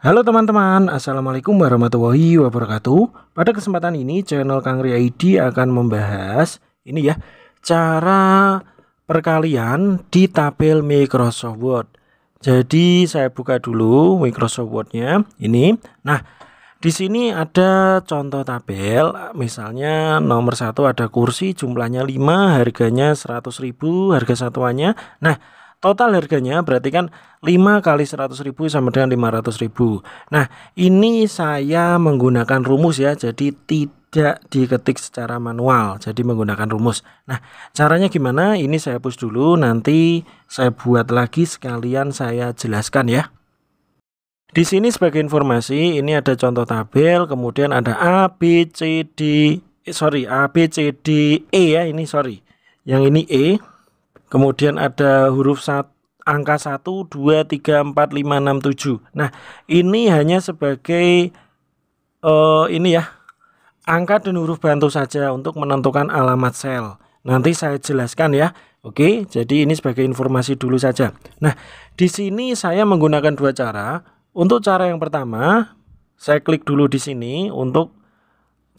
Halo teman-teman, Assalamualaikum warahmatullahi wabarakatuh Pada kesempatan ini channel Kang ID akan membahas Ini ya, cara perkalian di tabel Microsoft Word Jadi saya buka dulu Microsoft Word-nya Ini, nah di sini ada contoh tabel, misalnya nomor satu ada kursi jumlahnya 5, harganya 100.000, harga satuannya. Nah, total harganya berarti kan 5 kali 100 ribu sama dengan 500 ribu nah ini saya menggunakan rumus ya jadi tidak diketik secara manual jadi menggunakan rumus nah caranya gimana ini saya push dulu nanti saya buat lagi sekalian saya jelaskan ya di sini sebagai informasi ini ada contoh tabel, kemudian ada A, B, C, D, eh, sorry A, B, C, D, E ya ini sorry. Yang ini E, Kemudian ada huruf sat, angka 1, 2, 3, 4, 5, 6, 7. Nah, ini hanya sebagai uh, ini ya, angka dan huruf bantu saja untuk menentukan alamat sel. Nanti saya jelaskan ya. Oke, jadi ini sebagai informasi dulu saja. Nah, di sini saya menggunakan dua cara. Untuk cara yang pertama, saya klik dulu di sini untuk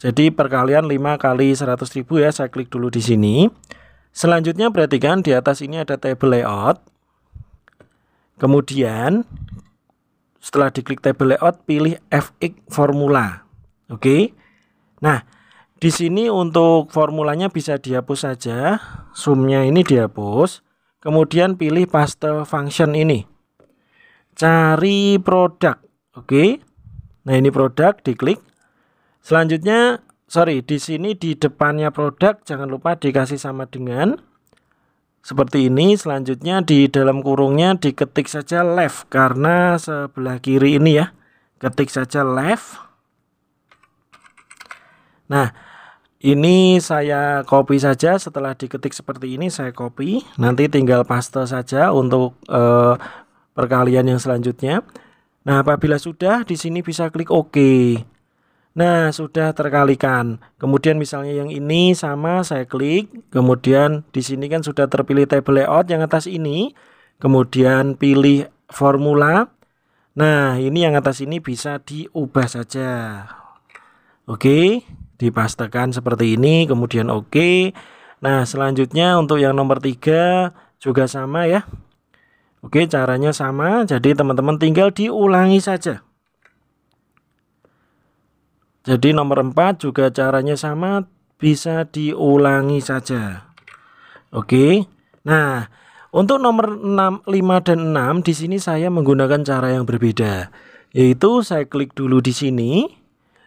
jadi perkalian 5 kali ribu ya, saya klik dulu di sini. Selanjutnya perhatikan di atas ini ada table layout. Kemudian setelah diklik table layout pilih FX formula. Oke. Nah, di sini untuk formulanya bisa dihapus saja. Sumnya ini dihapus. Kemudian pilih paste function ini. Cari produk. Oke. Nah, ini produk diklik. Selanjutnya sorry di sini di depannya produk jangan lupa dikasih sama dengan seperti ini selanjutnya di dalam kurungnya diketik saja left karena sebelah kiri ini ya ketik saja left nah ini saya copy saja setelah diketik seperti ini saya copy nanti tinggal paste saja untuk eh, perkalian yang selanjutnya nah apabila sudah di sini bisa klik OK Nah, sudah terkalikan. Kemudian misalnya yang ini sama saya klik, kemudian di sini kan sudah terpilih table layout yang atas ini. Kemudian pilih formula. Nah, ini yang atas ini bisa diubah saja. Oke, dipastekan seperti ini, kemudian oke. Nah, selanjutnya untuk yang nomor tiga juga sama ya. Oke, caranya sama. Jadi teman-teman tinggal diulangi saja. Jadi nomor 4 juga caranya sama, bisa diulangi saja. Oke. Nah, untuk nomor 6, 5 dan 6 di sini saya menggunakan cara yang berbeda, yaitu saya klik dulu di sini.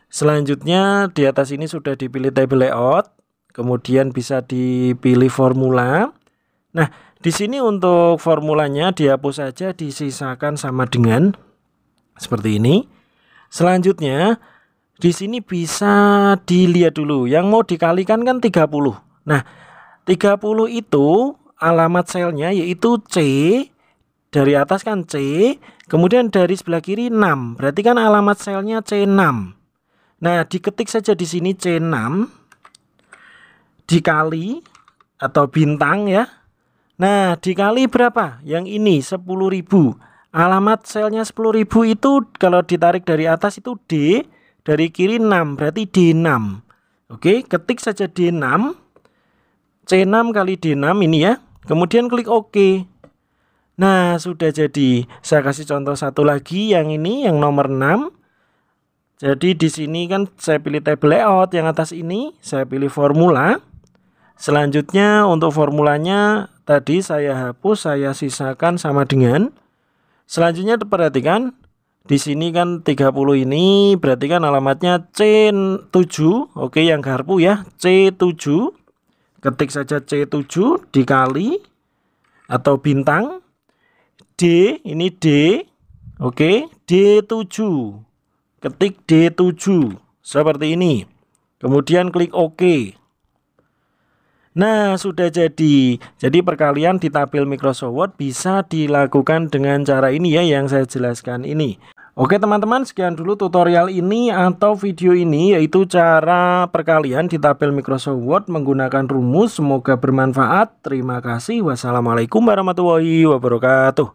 Selanjutnya di atas ini sudah dipilih table layout, kemudian bisa dipilih formula. Nah, di sini untuk formulanya dihapus saja, disisakan sama dengan seperti ini. Selanjutnya di sini bisa dilihat dulu. Yang mau dikalikan kan 30. Nah, 30 itu alamat selnya yaitu C dari atas kan C, kemudian dari sebelah kiri 6. Berarti kan alamat selnya C6. Nah, diketik saja di sini C6 dikali atau bintang ya. Nah, dikali berapa? Yang ini 10.000. Alamat selnya 10.000 itu kalau ditarik dari atas itu D, dari kiri 6 berarti D6 oke ketik saja D6 C6 kali D6 ini ya kemudian klik OK nah sudah jadi saya kasih contoh satu lagi yang ini yang nomor 6 jadi di sini kan saya pilih table layout yang atas ini saya pilih formula Selanjutnya untuk formulanya tadi saya hapus, saya sisakan sama dengan. Selanjutnya perhatikan di sini kan 30 ini berarti kan alamatnya C7. Oke, yang garpu ya, C7. Ketik saja C7 dikali atau bintang D, ini D. Oke, D7. Ketik D7 seperti ini. Kemudian klik OK. Nah, sudah jadi. Jadi perkalian di tabel Microsoft Word bisa dilakukan dengan cara ini ya yang saya jelaskan ini. Oke teman-teman sekian dulu tutorial ini atau video ini yaitu cara perkalian di tabel Microsoft Word menggunakan rumus semoga bermanfaat terima kasih wassalamualaikum warahmatullahi wabarakatuh